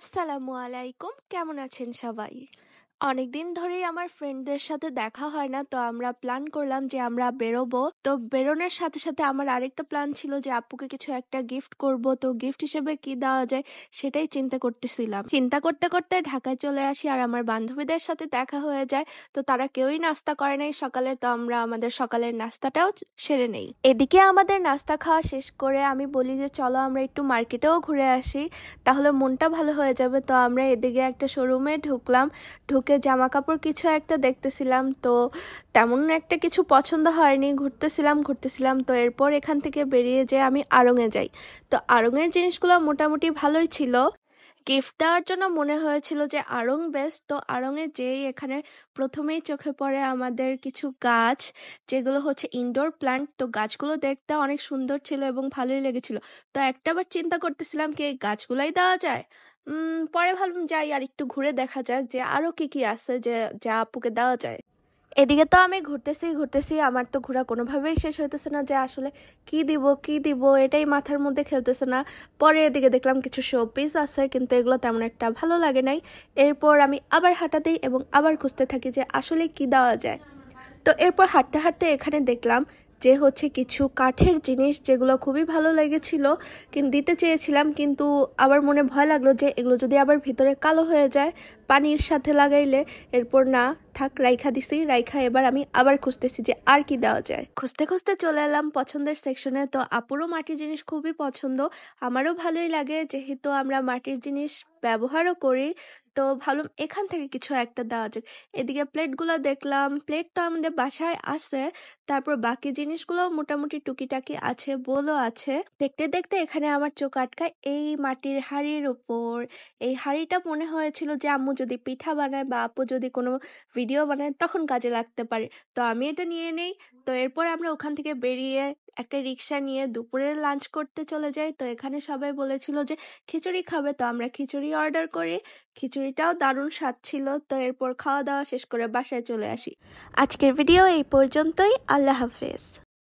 আসসালামু আলাইকুম কেমন আছেন সবাই অনেক দিন ধরেই আমার ফ্রেন্ডদের সাথে দেখা হয় না তো আমরা প্ল্যান করলাম যে আমরা বেরোবো তো বেরোনোর সাথে সাথে আমার আরেকটা প্ল্যান ছিল যে আপুকে কিছু একটা গিফট করব তো গিফট হিসেবে কি দেওয়া যায় সেটাই চিন্তা করতেছিলাম চিন্তা করতে করতে ঢাকায় চলে আসি আর আমার বান্ধবীদের সাথে দেখা হয়ে যায় তো তারা কেউই নাস্তা করে নাই সকালে তো আমরা আমাদের সকালের নাস্তাটাও সেরে নেই এদিকে আমাদের নাস্তা খাওয়া শেষ করে আমি বলি যে চলো আমরা একটু মার্কেটেও ঘুরে আসি তাহলে মনটা ভালো হয়ে যাবে তো আমরা এদিকে একটা শোরুমে ঢুকলাম ঢুক থেকে জামা কাপড় কিছু একটা দেখতেছিলাম তো তেমন একটা কিছু পছন্দ হয়নি ঘুরতেছিলাম ঘুরতেছিলাম তো এরপর এখান থেকে বেরিয়ে যে আমি আড়ঙে যাই তো আড়ঙের জিনিসগুলো মোটামুটি ভালোই ছিল গিফট দেওয়ার জন্য মনে হয়েছিল যে আড়ং বেস্ট তো আড়ংয়ে যেই এখানে প্রথমেই চোখে পড়ে আমাদের কিছু গাছ যেগুলো হচ্ছে ইনডোর প্ল্যান্ট তো গাছগুলো দেখতে অনেক সুন্দর ছিল এবং ভালোই লেগেছিল তো একটাবার চিন্তা করতেছিলাম কি এই গাছগুলাই দেওয়া যায় পরে ভাবলাম যাই আর একটু ঘুরে দেখা যাক যে আরো কি কি আছে যে যা আপুকে দেওয়া যায় এদিকে তো আমি ঘুরতেছি ঘুরতেছি আমার তো ঘোরা কোনোভাবেই শেষ হইতেছে না যে আসলে কি দিব কি দিব এটাই মাথার মধ্যে খেলতেছে না পরে এদিকে দেখলাম কিছু শো পিস আছে কিন্তু এগুলো তেমন একটা ভালো লাগে নাই এরপর আমি আবার হাঁটাতেই এবং আবার খুঁজতে থাকি যে আসলে কি দেওয়া যায় তো এরপর হাঁটতে হাঁটতে এখানে দেখলাম যে হচ্ছে কিছু কাঠের জিনিস যেগুলো খুবই ভালো লেগেছিল কিন্তু দিতে চেয়েছিলাম কিন্তু আবার মনে ভয় লাগলো যে এগুলো যদি আবার ভিতরে কালো হয়ে যায় পানির সাথে লাগাইলে এরপর না থাক রাইখা দিছি রাইখা এবার আমি আবার খুঁজতেছি যে আর কি দেওয়া যায় খুঁজতে খুঁজতে চলে এলাম পছন্দের সেকশনে তো আপুরও মাটির জিনিস খুবই পছন্দ আমারও ভালোই লাগে যেহেতু আমরা মাটির জিনিস ব্যবহারও করি তো ভাবলাম এখান থেকে কিছু একটা দেওয়া যাক এদিকে প্লেটগুলো দেখলাম প্লেট তো আমাদের বাসায় আছে তারপর বাকি জিনিসগুলো মোটামুটি টুকিটাকি আছে বলো আছে দেখতে দেখতে এখানে আমার চোখ আটকায় এই মাটির হাড়ির ওপর এই হাড়িটা মনে হয়েছিল যে আম্মু যদি পিঠা বানায় বা আপু যদি কোনো ভিডিও বানায় তখন কাজে লাগতে পারে তো আমি এটা নিয়ে নেই তো এরপর আমরা ওখান থেকে বেরিয়ে একটা রিক্সা নিয়ে দুপুরের লাঞ্চ করতে চলে যাই তো এখানে সবাই বলেছিল যে খিচুড়ি খাবে তো আমরা খিচুড়ি অর্ডার করি খিচুড়িটাও দারুণ স্বাদ ছিল তো এরপর খাওয়া দাওয়া শেষ করে বাসায় চলে আসি আজকের ভিডিও এই পর্যন্তই अल्लाह हाफिज़